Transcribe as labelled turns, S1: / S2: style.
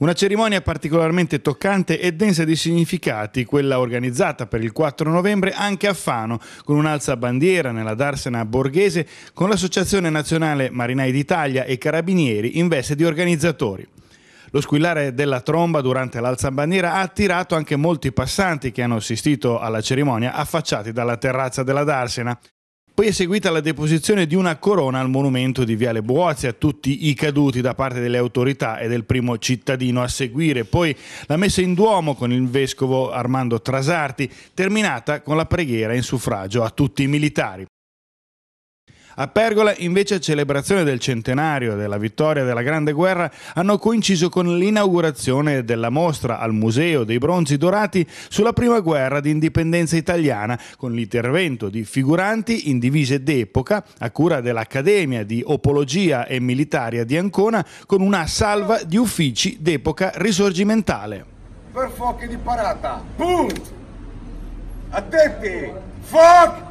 S1: Una cerimonia particolarmente toccante e densa di significati, quella organizzata per il 4 novembre anche a Fano, con un'alza bandiera nella Darsena borghese, con l'Associazione Nazionale Marinai d'Italia e Carabinieri in veste di organizzatori. Lo squillare della tromba durante l'alza bandiera ha attirato anche molti passanti che hanno assistito alla cerimonia affacciati dalla terrazza della Darsena. Poi è seguita la deposizione di una corona al monumento di Viale Buozzi a tutti i caduti da parte delle autorità e del primo cittadino a seguire, poi la messa in duomo con il vescovo Armando Trasarti, terminata con la preghiera in suffragio a tutti i militari. A Pergola invece celebrazione del centenario della vittoria della Grande Guerra hanno coinciso con l'inaugurazione della mostra al Museo dei Bronzi Dorati sulla prima guerra di indipendenza italiana con l'intervento di figuranti in divise d'epoca a cura dell'Accademia di Opologia e Militaria di Ancona con una salva di uffici d'epoca risorgimentale.
S2: Per fuochi di parata. Boom! Attenti! Fuck!